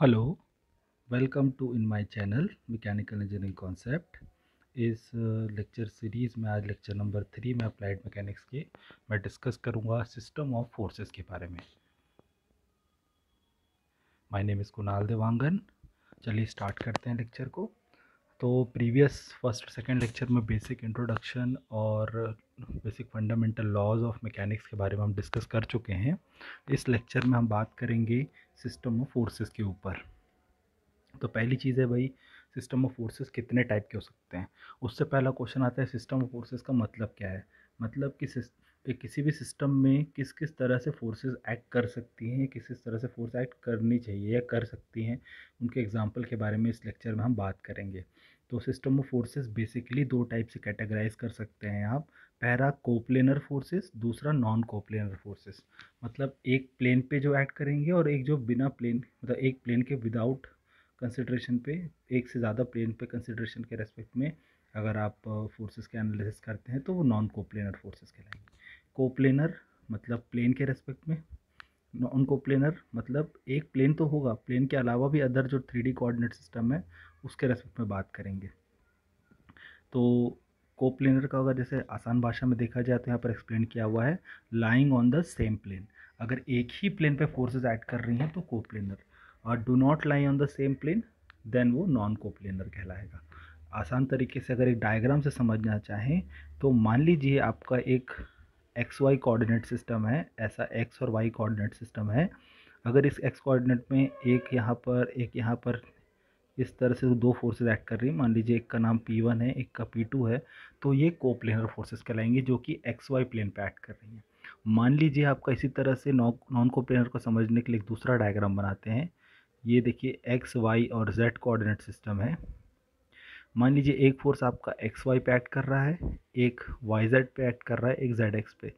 Hello welcome to in my channel mechanical engineering concept इस lecture series में आज lecture number three में applied mechanics के मैं डिस्कस करूंगा सिस्टम ऑफ फोर्सेस के बारे में my name is Kunal Dewangan चलिए स्टार्ट करते हैं लेक्चर को तो प्रीवियस फर्स्ट सेकंड लेक्चर में बेसिक इंट्रोडक्शन और basic fundamental laws of mechanics के बारे में हम डिस्कस कर चुके हैं इस लेक्चर में हम बात करेंगे सिस्टम ऑफ फोर्सेस के ऊपर तो पहली चीज़ है भाई सिस्टम ऑफ फोर्सेस कितने टाइप के हो सकते हैं उससे पहला क्वेश्चन आता है सिस्टम ऑफ फोर्सेस का मतलब क्या है मतलब कि किसी भी सिस्टम में किस किस तरह से फोर्सेस एक्ट कर सकती हैं किस किस तरह से फोर्स एक्ट करनी चाहिए या कर सकती हैं उनके एग्जांपल के बारे में इस लेक्चर में हम बात करेंगे तो सिस्टम ऑफ फोर्सेस बेसिकली दो टाइप से कैटेगराइज कर सकते हैं आप पैरा कोप्लेनर फोर्सेस दूसरा नॉन कोप्लेनर फोर्सेस मतलब एक प्लेन पे जो एक्ट करेंगे और एक जो बिना प्लेन मतलब एक प्लेन के विदाउट कंसिड्रेशन पे एक से ज़्यादा प्लेन पे कंसिड्रेशन के रेस्पेक्ट में अगर आप फोर्सेस के एनालिसिस करते हैं तो वो नॉन कोप्लेनर फोर्सेस कहलाएंगे कोप्लेनर मतलब प्लेन के रेस्पेक्ट में नॉन कोप्लेनर मतलब एक प्लेन तो होगा प्लेन के अलावा भी अदर जो थ्री डी सिस्टम है उसके रेस्पेक्ट में बात करेंगे तो कोप्लेनर का होगा जैसे आसान भाषा में देखा जाए तो यहाँ पर एक्सप्लेन किया हुआ है lying on the same plane अगर एक ही प्लेन पे फोर्सेज ऐड कर रही हैं तो कोप्लेनर और do not lie on the same plane then वो नॉन कोप्लेनर कहलाएगा आसान तरीके से अगर एक डायग्राम से समझना चाहें तो मान लीजिए आपका एक एक्स वाई कोऑर्डिनेट सिस्टम है ऐसा एक्स और वाई कोऑर्डिनेट सिस्टम है अगर इस एक्स कोऑर्डिनेट में एक यहाँ पर एक यहाँ पर इस तरह से तो दो फोर्सेज एक्ट कर रही है मान लीजिए एक का नाम पी वन है एक का पी टू है तो ये को प्लेनर फोर्सेज कहलाएंगे जो कि एक्स वाई प्लेन पर एक्ट कर रही हैं मान लीजिए आपका इसी तरह से नॉन को प्लेनर को समझने के लिए एक दूसरा डायग्राम बनाते हैं ये देखिए एक्स वाई और जेड कोऑर्डिनेट सिस्टम है मान लीजिए एक फोर्स आपका एक्स वाई पे एक्ट कर रहा है एक वाई जेड पे एक्ट कर रहा है एक जेड एक्स पे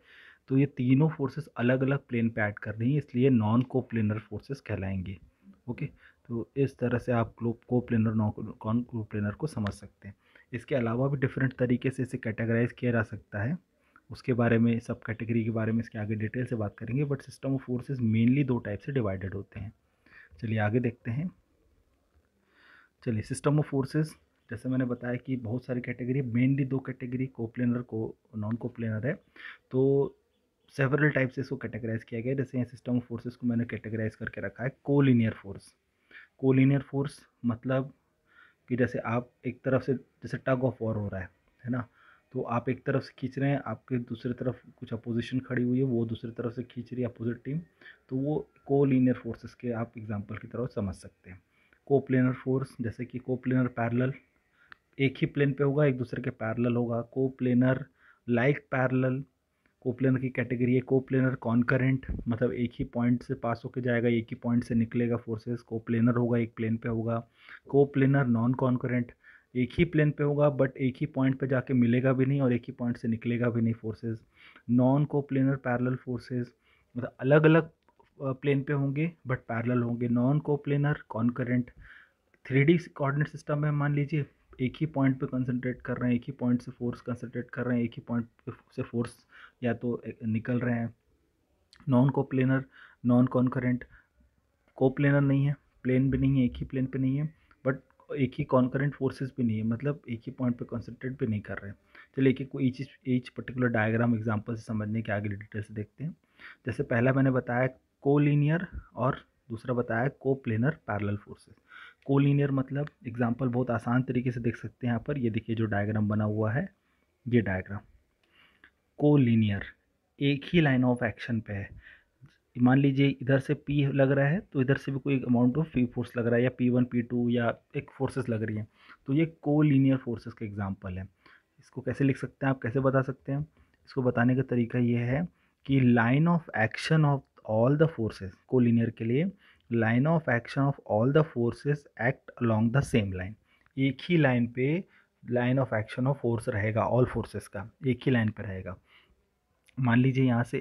तो ये तीनों फोर्सेस अलग अलग प्लेन पे एक्ट कर रही हैं इसलिए नॉन को प्लेनर फोर्सेस कहलाएंगे ओके तो इस तरह से आप ग्लोब को प्लेनर नॉन को प्लेनर को समझ सकते हैं इसके अलावा भी डिफरेंट तरीके से इसे कैटेगराइज किया जा सकता है उसके बारे में सब कैटेगरी के बारे में इसके आगे डिटेल से बात करेंगे but system of forces mainly दो टाइप से डिवाइडेड होते हैं चलिए आगे देखते हैं चलिए सिस्टम ऑफ फोर्सेज जैसे मैंने बताया कि बहुत सारी कैटेगरी मेनली दो कैटेगरी कोप्लेनर को नॉन कोप्लेनर है तो सेवरल टाइप से इसको कैटेगराइज किया गया जैसे यहाँ सिस्टम ऑफ फोर्सेज को मैंने कैटेगराइज करके रखा है कोलिनियर फोर्स कोलिनियर फोर्स मतलब कि जैसे आप एक तरफ से जैसे टग ऑफ वॉर हो रहा है है ना तो आप एक तरफ से खींच रहे हैं आपके दूसरी तरफ कुछ अपोजिशन खड़ी हुई है वो दूसरी तरफ से खींच रही है अपोजिट टीम तो वो कोलिनियर फोर्सेस के आप एग्जांपल की तरह समझ सकते हैं कोप्लेनर फोर्स जैसे कि कोप्लेनर पैरेलल एक ही प्लेन पे होगा एक दूसरे के पैरेलल होगा कोप्लेनर लाइक पैरेलल कोप्लेनर की कैटेगरी है कोप्लेनर कॉन्करेंट मतलब एक ही पॉइंट से पास होकर जाएगा एक ही पॉइंट से निकलेगा फोर्सेस कोप्लेनर होगा एक प्लेन पे होगा कोप्लेनर नॉन कॉन्करेंट एक ही प्लेन पे होगा बट एक ही पॉइंट पे जाके मिलेगा भी नहीं और एक ही पॉइंट से निकलेगा भी नहीं forces non coplanar parallel forces मतलब अलग अलग प्लेन पे होंगे बट पैरल होंगे non coplanar concurrent three D system में मान लीजिए एक ही पॉइंट पे कंसंट्रेट कर रहे हैं एक ही पॉइंट से फोर्स कंसंट्रेट कर रहे हैं एक ही पॉइंट से फोर्स या तो निकल रहे हैं non coplanar non concurrent coplanar नहीं है प्लेन भी नहीं है एक ही प्लेन पे नहीं है बट एक ही कॉन्करेंट फोर्सेस भी नहीं है मतलब एक ही पॉइंट पे कंसनट्रेट भी नहीं कर रहे हैं चलिए एक एक ईच पर्टिकुलर डायग्राम एग्जाम्पल से समझने के आगे डिटेल से देखते हैं जैसे पहला मैंने बताया कोलिनियर और दूसरा बताया कोप्लेनर पैरल फोर्सेज कोलिनियर मतलब एग्जाम्पल बहुत आसान तरीके से देख सकते हैं यहाँ पर ये देखिए जो डायग्राम बना हुआ है ये डायग्राम कोलिनियर एक ही लाइन ऑफ एक्शन पे है मान लीजिए इधर से पी लग रहा है तो इधर से भी कोई अमाउंट ऑफ पी फोर्स लग रहा है या पी वन पी टू या एक फोर्सेस लग रही हैं तो ये कोलिनियर फोर्सेस का एग्जाम्पल है इसको कैसे लिख सकते हैं आप कैसे बता सकते हैं इसको बताने का तरीका ये है कि line of action of all the forces collinear के लिए line of action of all the forces act along the same line एक ही लाइन पे line of action of force रहेगा ऑल फोर्सेस का एक ही लाइन पे रहेगा मान लीजिए यहाँ से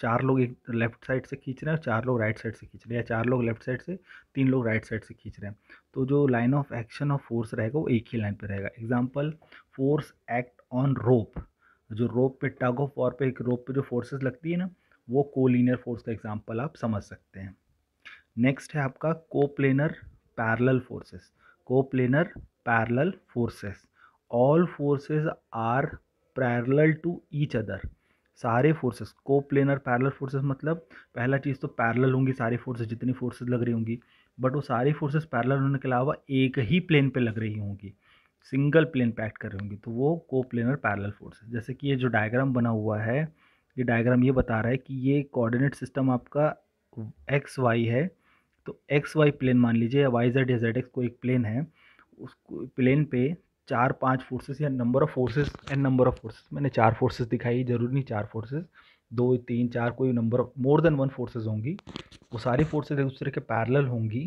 चार लोग एक लेफ्ट साइड से खींच रहे हैं और चार लोग राइट साइड से खींच रहे हैं या चार लोग लेफ्ट साइड से तीन लोग राइट साइड से खींच रहे हैं तो जो line of action of force रहेगा वो एक ही लाइन पर रहेगा example force act on rope जो रोप पे टग ऑफ वॉर पे एक रोप पे जो फोर्सेस लगती है ना वो कोलिनियर फोर्स का एग्जाम्पल आप समझ सकते हैं नेक्स्ट है आपका coplanar parallel forces coplanar parallel forces all forces are parallel to each other सारे फोर्सेस कोप्लेनर पैरल फोर्सेस मतलब पहला चीज़ तो पैरल होंगी सारी फोर्सेस जितनी फोर्सेस लग रही होंगी बट वो सारी फोर्सेस पैरल होने के अलावा एक ही प्लेन पे लग रही होंगी सिंगल प्लेन पे एक्ट कर रही होंगी तो वो कोप्लेनर पैरल फोर्सेस जैसे कि ये जो डायग्राम बना हुआ है ये डायग्राम ये बता रहा है कि ये कोऑर्डिनेट सिस्टम आपका एक्स वाई है तो एक्स वाई प्लेन मान लीजिए वाई जेड या जेड एक्स को एक प्लेन है उस प्लेन पे चार पांच फोर्सेस या number of forces and number of forces मैंने चार फोर्सेस दिखाई जरूरी नहीं चार फोर्सेस दो तीन चार कोई number of more than one forces होंगी वो सारी फोर्सेस एक दूसरे के पैरेलल होंगी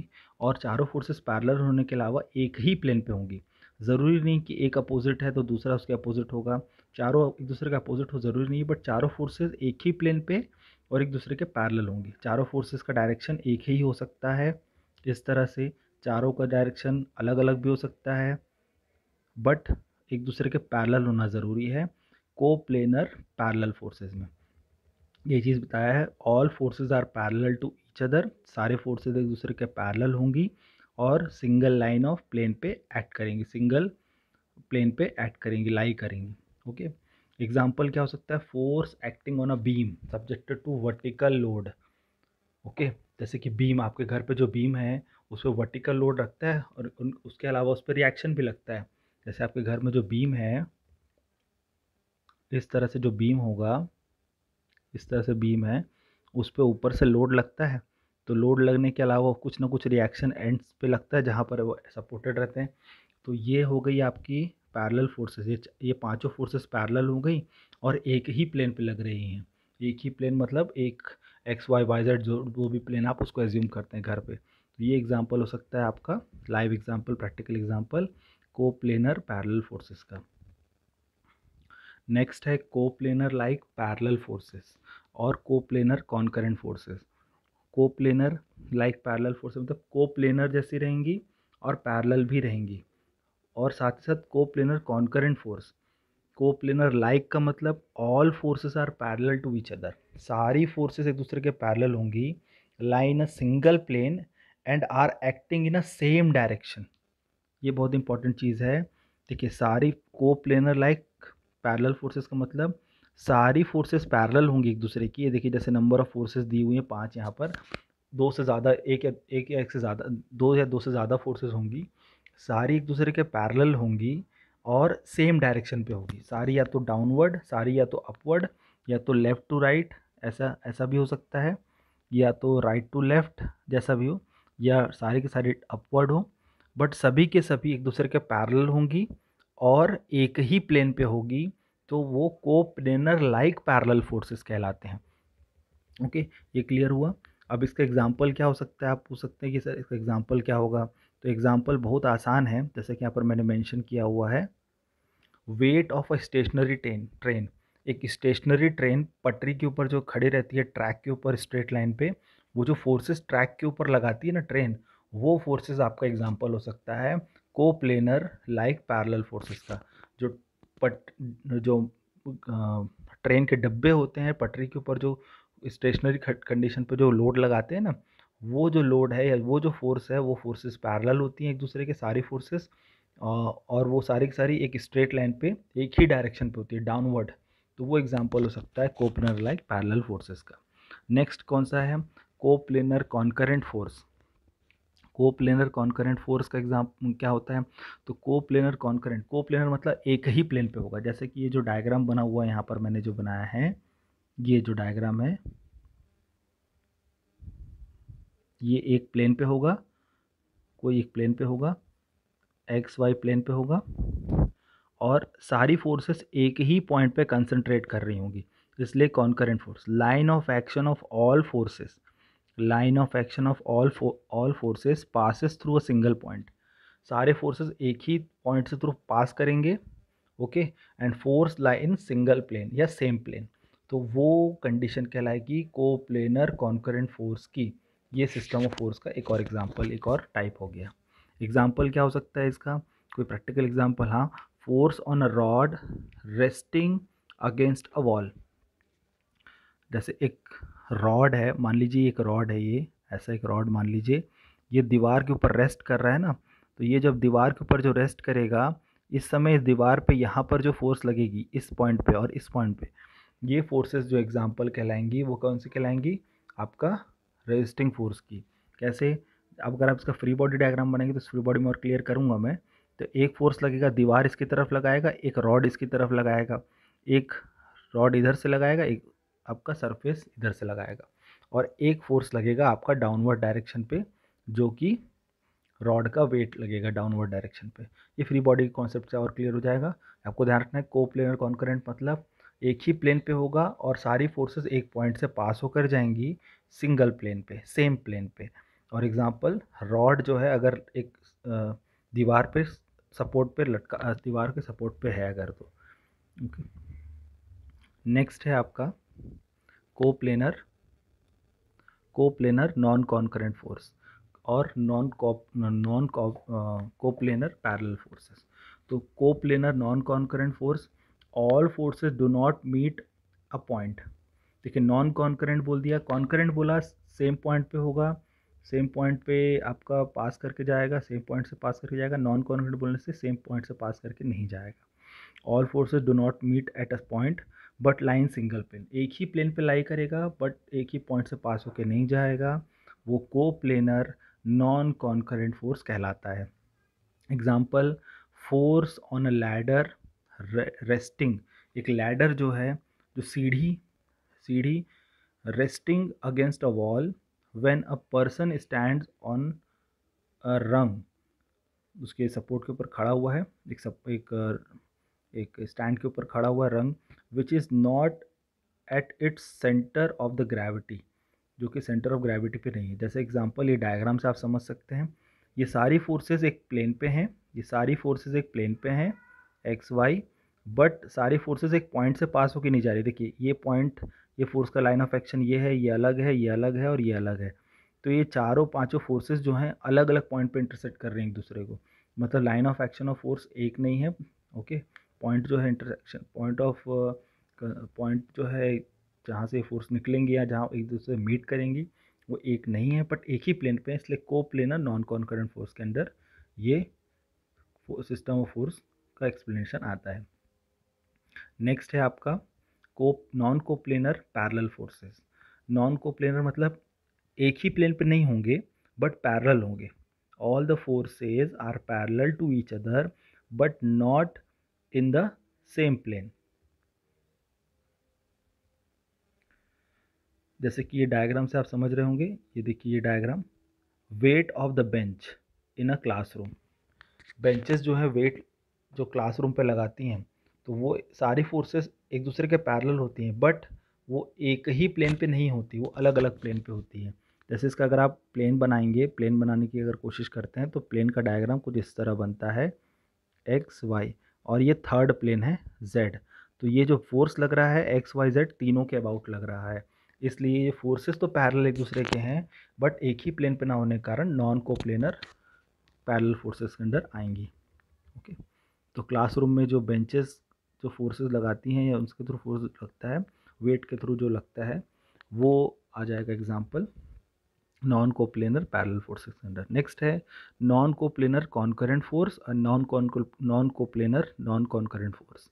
और चारों फोर्सेस पैरेलल होने के अलावा एक ही प्लेन पे होंगी ज़रूरी नहीं कि एक अपोजिट है तो दूसरा उसके अपोजिट होगा चारों एक दूसरे का अपोजिट हो ज़रूरी नहीं बट चारों फोर्सेज एक ही प्लेन पे और एक दूसरे के पैरल होंगी चारों फोर्सेस का डायरेक्शन एक ही हो सकता है इस तरह से चारों का डायरेक्शन अलग अलग भी हो सकता है बट एक दूसरे के पैरल होना ज़रूरी है को प्लेनर पैरल फ़ोर्सेज में ये चीज़ बताया है all forces are parallel to each other सारे फोर्सेज एक दूसरे के पैरल होंगी और सिंगल लाइन ऑफ प्लेन पे एक्ट करेंगी सिंगल प्लेन पे एक्ट करेंगी लाई करेंगी ओके okay? एग्जाम्पल क्या हो सकता है force acting on a beam subjected to vertical load okay जैसे कि बीम आपके घर पे जो बीम है उस पर वर्टिकल लोड रखता है और उसके अलावा उस पर रिएक्शन भी लगता है जैसे आपके घर में जो बीम है इस तरह से जो बीम होगा इस तरह से बीम है उस पर ऊपर से लोड लगता है तो लोड लगने के अलावा कुछ ना कुछ रिएक्शन एंड्स पे लगता है जहाँ पर वो सपोर्टेड रहते हैं तो ये हो गई आपकी पैरल फोर्सेस ये ये पांचों फोर्सेस पैरल हो गई और एक ही प्लेन पे लग रही हैं एक ही प्लेन मतलब एक एक्स वाई वाई जेड जो वो भी प्लेन आप उसको एज्यूम करते हैं घर पे तो ये एग्जांपल हो सकता है आपका live example practical example coplanar parallel forces का नेक्स्ट है coplanar like parallel forces और coplanar concurrent forces coplanar like parallel forces मतलब को प्लेनर जैसी रहेंगी और पैरल भी रहेंगी और साथ ही साथ coplanar concurrent force coplanar like का मतलब all forces are parallel to each other सारी फोर्सेस एक दूसरे के पैरेलल होंगी line a single plane and are acting in a same direction ये बहुत इंपॉर्टेंट चीज़ है देखिए सारी कोप्लेनर लाइक पैरेलल फोर्सेस का मतलब सारी फोर्सेस पैरेलल होंगी एक दूसरे की ये देखिए जैसे नंबर ऑफ़ फोर्सेस दी हुई हैं पांच यहाँ पर दो से ज़्यादा एक या एक या एक से ज़्यादा दो या दो से ज़्यादा फोर्सेस होंगी सारी एक दूसरे के पैरेलल होंगी और सेम डायरेक्शन पे होगी सारी या तो डाउनवर्ड सारी या तो अपवर्ड या तो लेफ़्ट टू राइट ऐसा ऐसा भी हो सकता है या तो राइट टू लेफ़्ट जैसा भी हो या सारी के सारी अपवर्ड हो बट सभी के सभी एक दूसरे के पैरेलल होंगी और एक ही प्लेन पे होगी तो वो को प्लेनर लाइक पैरेलल फोर्सेस कहलाते हैं ओके ये क्लियर हुआ अब इसका एग्जांपल क्या हो सकता है आप पूछ सकते हैं कि सर इसका एग्जांपल क्या होगा तो एग्ज़ाम्पल बहुत आसान है जैसे कि यहाँ पर मैंने मेंशन किया हुआ है weight of a stationary train train एक स्टेशनरी ट्रेन पटरी के ऊपर जो खड़ी रहती है ट्रैक के ऊपर स्ट्रेट लाइन पे वो जो फोर्सेस ट्रैक के ऊपर लगाती है ना ट्रेन वो फोर्सेस आपका एग्जाम्पल हो सकता है coplanar like parallel forces का जो पट जो ट्रेन के डब्बे होते हैं पटरी के ऊपर जो स्टेशनरी कंडीशन पर जो लोड लगाते हैं ना वो जो लोड है या वो जो फोर्स है वो फोर्सेस पैरेलल होती हैं एक दूसरे के सारी फोर्सेस और वो सारी की सारी एक स्ट्रेट लाइन पे एक ही डायरेक्शन पे होती है डाउनवर्ड तो वो एग्जांपल हो सकता है कोपनर लाइक पैरेलल फोर्सेस का नेक्स्ट कौन सा है coplanar concurrent force coplanar concurrent force का एग्जाम क्या होता है तो कोप्लेनर कॉन्करेंट कोप्लेनर मतलब एक ही प्लेन पर होगा जैसे कि ये जो डायग्राम बना हुआ है यहाँ पर मैंने जो बनाया है ये जो डायग्राम है ये एक प्लेन पे होगा कोई एक प्लेन पे होगा एक्स वाई प्लेन पे होगा और सारी फोर्सेस एक ही पॉइंट पे कंसंट्रेट कर रही होंगी इसलिए concurrent force line of action of all forces line of action of all all forces passes through a single point सारे फोर्सेस एक ही पॉइंट से थ्रू पास करेंगे okay and force line single plane या सेम प्लेन तो वो condition कहलाएगी को प्लेनर कॉन्करेंट फोर्स की ये सिस्टम ऑफ फोर्स का एक और एग्जाम्पल एक और टाइप हो गया एग्जाम्पल क्या हो सकता है इसका कोई प्रैक्टिकल एग्जाम्पल हाँ force on a rod resting against a wall जैसे एक रॉड है मान लीजिए एक रॉड है ये ऐसा एक रॉड मान लीजिए ये दीवार के ऊपर रेस्ट कर रहा है ना तो ये जब दीवार के ऊपर जो रेस्ट करेगा इस समय इस दीवार पे यहाँ पर जो फोर्स लगेगी इस पॉइंट पे और इस पॉइंट पे ये फोर्सेस जो एग्जांपल कहलाएंगी वो कौन सी कहलाएंगी आपका रेजिस्टिंग फोर्स की कैसे अब अगर आप इसका फ्री बॉडी डायग्राम बनाएंगे तो फ्री बॉडी में और क्लियर करूँगा मैं तो एक फोर्स लगेगा दीवार इसकी तरफ लगाएगा एक रॉड इसकी तरफ लगाएगा एक रॉड इधर से लगाएगा एक आपका सरफेस इधर से लगाएगा और एक फोर्स लगेगा आपका डाउनवर्ड डायरेक्शन पे जो कि रॉड का वेट लगेगा डाउनवर्ड डायरेक्शन पे ये फ्री बॉडी के कॉन्सेप्ट से और क्लियर हो जाएगा आपको ध्यान रखना है को प्लेनर कॉन्करेंट मतलब एक ही प्लेन पे होगा और सारी फोर्सेस एक पॉइंट से पास होकर जाएंगी सिंगल प्लेन पे सेम प्लेन पे और एग्जांपल रॉड जो है अगर एक दीवार पे सपोर्ट पे लटका दीवार के सपोर्ट पे है अगर तो नेक्स्ट नेक्स्ट है आपका coplanar coplanar non concurrent force और non cop non cop coplanar parallel forces तो coplanar non concurrent force all forces do not meet a point देखिए नॉन कॉन्करेंट बोल दिया concurrent बोला same point पे होगा same point पे आपका पास करके जाएगा सेम पॉइंट से पास करके जाएगा नॉन कॉन्करेंट बोलने से सेम पॉइंट से पास करके नहीं जाएगा all forces do not meet at a point but line single plane एक ही प्लेन पे लाई करेगा बट एक ही पॉइंट से पास होकर नहीं जाएगा वो को प्लेनर नॉन कॉन्करेंट फोर्स कहलाता है example force on a ladder रे, रेस्टिंग एक लैडर जो है जो सीढ़ी सीढ़ी resting against a wall when a person stand on a rung उसके सपोर्ट के ऊपर खड़ा हुआ है एक सप एक एक स्टैंड के ऊपर खड़ा हुआ rung which is not at its centre of the gravity जो कि सेंटर ऑफ ग्रेविटी पे नहीं है जैसे एग्जांपल ये डायग्राम से आप समझ सकते हैं ये सारी फोर्सेस एक प्लेन पे हैं ये सारी फोर्सेस एक प्लेन पे हैं एक्स वाई बट सारी फोर्सेज एक पॉइंट से पास होकर नहीं जा रही देखिए ये पॉइंट ये फोर्स का लाइन ऑफ एक्शन ये है ये अलग है ये अलग है और ये अलग है तो ये चारों पांचों फोर्सेस जो हैं अलग अलग पॉइंट पे इंटरसेक्ट कर रहे हैं एक दूसरे को मतलब line of action of force एक नहीं है ओके पॉइंट जो है इंटरसेक्शन पॉइंट ऑफ पॉइंट जो है जहाँ से फोर्स निकलेंगे या जहाँ एक दूसरे मीट करेंगी वो एक नहीं है बट एक ही प्लेन पे है इसलिए को प्लेनर नॉन कॉन्करेंट फोर्स के अंदर ये सिस्टम ऑफ फोर्स का एक्सप्लेनेशन आता है नेक्स्ट है आपका cop non coplanar parallel forces non coplanar मतलब एक ही प्लेन पे नहीं होंगे बट पैरल होंगे all the forces are parallel to each other but not in the same plane जैसे कि ये डायग्राम से आप समझ रहे होंगे ये देखिए ये diagram weight of the bench in a classroom benches जो है वेट जो क्लासरूम पे लगाती हैं तो वो सारी फोर्सेस एक दूसरे के पैरेलल होती हैं बट वो एक ही प्लेन पे नहीं होती वो अलग अलग प्लेन पे होती है जैसे इसका अगर आप प्लेन बनाएंगे प्लेन बनाने की अगर कोशिश करते हैं तो प्लेन का डायग्राम कुछ इस तरह बनता है एक्स वाई और ये थर्ड प्लेन है जेड तो ये जो फोर्स लग रहा है एक्स वाई जेड तीनों के अबाउट लग रहा है इसलिए ये फोर्सेस तो पैरेलल एक दूसरे के हैं बट एक ही प्लेन पे ना होने के कारण नॉन कोप्लेनर पैरेलल फोर्सेस के अंदर आएंगी ओके okay. तो क्लासरूम में जो बेंचेस जो फोर्सेस लगाती हैं या उसके थ्रू फोर्स लगता है वेट के थ्रू जो लगता है वो आ जाएगा example non coplanar parallel forces के अंदर नेक्स्ट है नॉन कोप्लेनर कॉन्करेंट फोर्स और non con non coplanar non concurrent force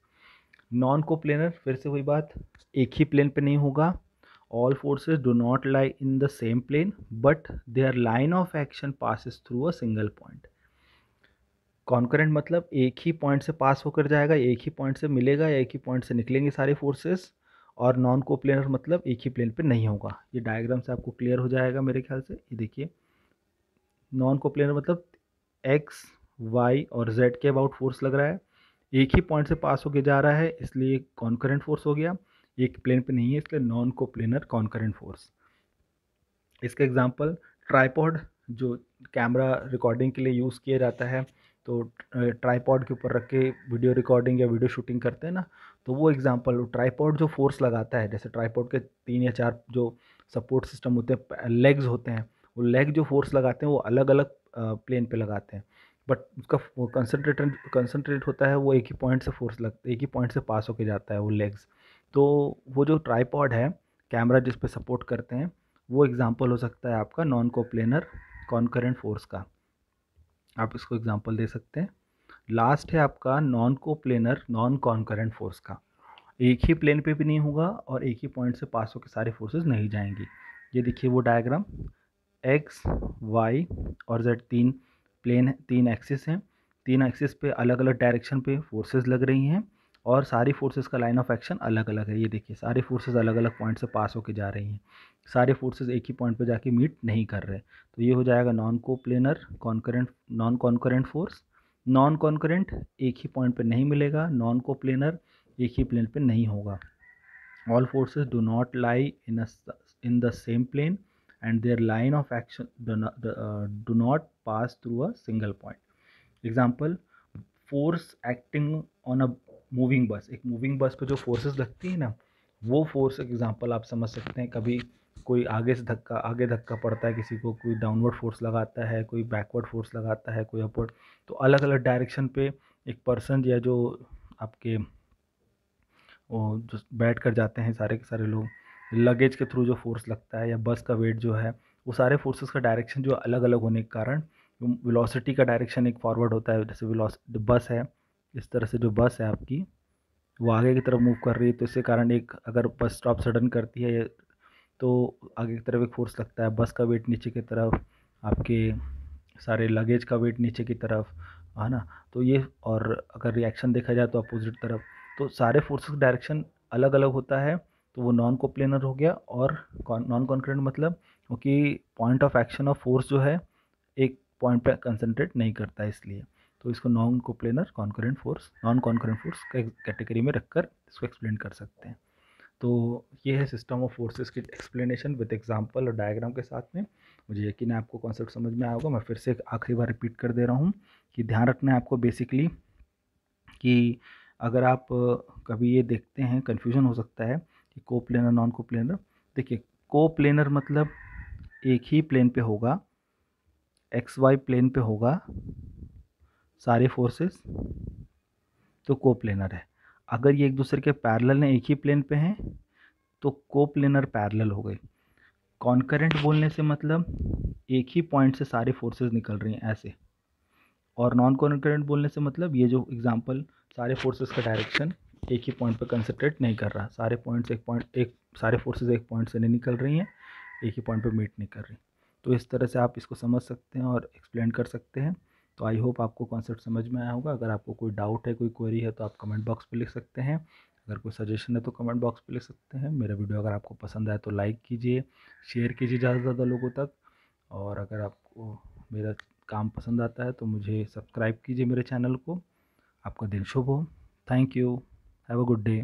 non coplanar फिर से वही बात एक ही प्लेन पे नहीं होगा all forces do not lie in the same plane but their line of action passes through a single point concurrent मतलब एक ही पॉइंट से पास होकर जाएगा एक ही पॉइंट से मिलेगा या एक ही पॉइंट से निकलेंगे सारे फोर्सेस और नॉन कोप्लेनर मतलब एक ही प्लेन पे नहीं होगा ये डायग्राम से आपको क्लियर हो जाएगा मेरे ख्याल से ये देखिए नॉन कोप्लेनर मतलब एक्स वाई और जेड के अबाउट फोर्स लग रहा है एक ही पॉइंट से पास होके जा रहा है इसलिए कॉन्करेंट फोर्स हो गया एक प्लेन पर नहीं है इसलिए नॉन कोप्लेनर कॉन्करेंट फोर्स इसका एग्जाम्पल ट्राईपॉड जो कैमरा रिकॉर्डिंग के लिए यूज़ किया जाता है तो ट्राईपॉड के ऊपर रख के वीडियो रिकॉर्डिंग या वीडियो शूटिंग करते हैं ना तो वो एग्जांपल ट्राईपॉड जो फोर्स लगाता है जैसे ट्राईपॉड के तीन या चार जो सपोर्ट सिस्टम होते हैं लेग्स होते हैं वो लेग जो फोर्स लगाते हैं वो अलग अलग प्लेन पे लगाते हैं बट उसका कंसनट्रेट कंसनट्रेट होता है वो एक ही पॉइंट से फोर्स लग एक ही पॉइंट से पास होके जाता है वो लेग्स तो वो जो ट्राईपॉड है कैमरा जिस पर सपोर्ट करते हैं वो एग्ज़ाम्पल हो सकता है आपका नॉन कोप्लेनर कॉन्करेंट फोर्स का आप इसको एग्जांपल दे सकते हैं लास्ट है आपका नॉन को प्लेनर नॉन कॉन्करेंट फोर्स का एक ही प्लेन पे भी नहीं होगा और एक ही पॉइंट से पास होकर सारे फोर्सेस नहीं जाएंगी ये देखिए वो डायग्राम एक्स वाई और जेड तीन प्लेन तीन एक्सिस हैं तीन एक्सिस पे अलग अलग डायरेक्शन पे फोर्सेस लग रही हैं और सारी फोर्सेस का लाइन ऑफ एक्शन अलग अलग है ये देखिए सारी फोर्सेस अलग अलग पॉइंट से पास होकर जा रही हैं सारे फोर्सेस एक ही पॉइंट पे जाके मीट नहीं कर रहे तो ये हो जाएगा non coplanar concurrent non concurrent force non concurrent एक ही पॉइंट पे नहीं मिलेगा नॉन कोप्लेनर एक ही प्लेन पे नहीं होगा all forces do not lie in in the same plane and their line of action do not pass through a single point example force acting on a moving bus एक moving बस पे जो forces लगती है ना वो force एक example आप समझ सकते हैं कभी कोई आगे से धक्का आगे धक्का पड़ता है किसी को कोई डाउनवर्ड फोर्स लगाता है कोई बैकवर्ड फोर्स लगाता है कोई अपवर्ड तो अलग अलग डायरेक्शन पे एक पर्सन या जो आपके वो जो बैठ कर जाते हैं सारे के सारे लोग लगेज के थ्रू जो फोर्स लगता है या बस का वेट जो है वो सारे फोर्सेस का डायरेक्शन जो अलग अलग होने के कारण वेलोसिटी का डायरेक्शन एक फॉरवर्ड होता है जैसे बस है इस तरह से जो बस है आपकी वो आगे की तरफ मूव कर रही है तो इसके कारण एक अगर बस स्टॉप सडन करती है तो आगे की तरफ एक फोर्स लगता है बस का वेट नीचे की तरफ आपके सारे लगेज का वेट नीचे की तरफ है ना तो ये और अगर रिएक्शन देखा जाए तो अपोजिट तरफ तो सारे फोर्सेस डायरेक्शन अलग अलग होता है तो वो नॉन कोप्लेनर हो गया और नॉन कॉन्क्रेंट मतलब क्योंकि point of action of force जो है एक पॉइंट पर कंसनट्रेट नहीं करता इसलिए तो इसको non coplanar concurrent force non concurrent force category में रखकर इसको एक्सप्लेन कर सकते हैं तो ये है सिस्टम ऑफ फोर्सेस की एक्सप्लेनेशन विद एग्जांपल और डायग्राम के साथ में मुझे यकीन है आपको कॉन्सेप्ट समझ में आएगा होगा मैं फिर से आखिरी बार रिपीट कर दे रहा हूँ कि ध्यान रखना है आपको बेसिकली कि अगर आप कभी ये देखते हैं कन्फ्यूजन हो सकता है कि को प्लेनर नॉन को प्लेनर देखिए को प्लेनर मतलब एक ही प्लेन पे होगा एक्स वाई प्लेन पे होगा सारे फोर्सेस तो कोप्लेनर है अगर ये एक दूसरे के पैरेलल हैं एक ही प्लेन पे हैं तो कोप्लेनर पैरेलल हो गए कॉन्करेंट बोलने से मतलब एक ही पॉइंट से सारे फोर्सेस निकल रही हैं ऐसे और नॉन कॉन्करेंट बोलने से मतलब ये जो एग्ज़ाम्पल सारे फोर्सेस का डायरेक्शन एक ही पॉइंट पर कंसनट्रेट नहीं कर रहा सारे पॉइंट्स एक पॉइंट एक सारे फोर्सेज एक पॉइंट से नहीं निकल रही हैं एक ही पॉइंट पर मीट नहीं कर रही तो इस तरह से आप इसको समझ सकते हैं और एक्सप्लेन कर सकते हैं तो आई होप आपको कॉन्सेप्ट समझ में आया होगा अगर आपको कोई डाउट है कोई क्वेरी है तो आप कमेंट बॉक्स पर लिख सकते हैं अगर कोई सजेशन है तो कमेंट बॉक्स पर लिख सकते हैं मेरा वीडियो अगर आपको पसंद आए तो लाइक कीजिए शेयर कीजिए ज़्यादा से ज़्यादा लोगों तक और अगर आपको मेरा काम पसंद आता है तो मुझे सब्सक्राइब कीजिए मेरे चैनल को आपका दिल शुभ हो thank you have a good day